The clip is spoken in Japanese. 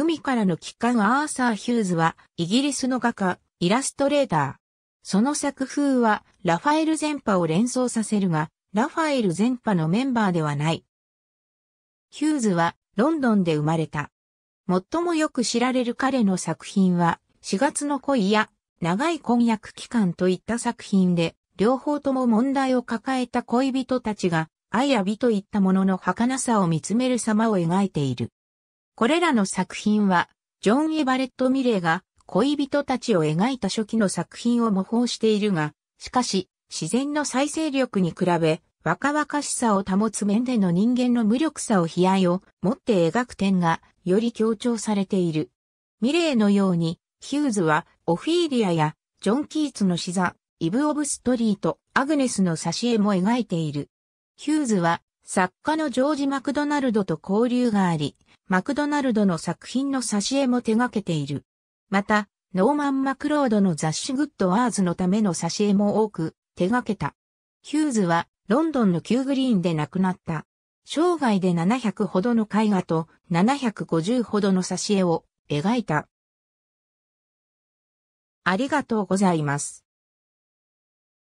海からの帰還アーサー・ヒューズは、イギリスの画家、イラストレーター。その作風は、ラファエル全波を連想させるが、ラファエル全波のメンバーではない。ヒューズは、ロンドンで生まれた。最もよく知られる彼の作品は、4月の恋や、長い婚約期間といった作品で、両方とも問題を抱えた恋人たちが、愛や美といったものの儚さを見つめる様を描いている。これらの作品は、ジョン・エバレット・ミレーが恋人たちを描いた初期の作品を模倣しているが、しかし、自然の再生力に比べ、若々しさを保つ面での人間の無力さを悲哀を持って描く点がより強調されている。ミレーのように、ヒューズはオフィーリアやジョン・キーツの死座、イブ・オブ・ストリート、アグネスの挿絵も描いている。ヒューズは作家のジョージ・マクドナルドと交流があり、マクドナルドの作品の挿絵も手掛けている。また、ノーマン・マクロードの雑誌グッド・アーズのための挿絵も多く手掛けた。ヒューズはロンドンのキューグリーンで亡くなった。生涯で700ほどの絵画と750ほどの挿絵を描いた。ありがとうございます。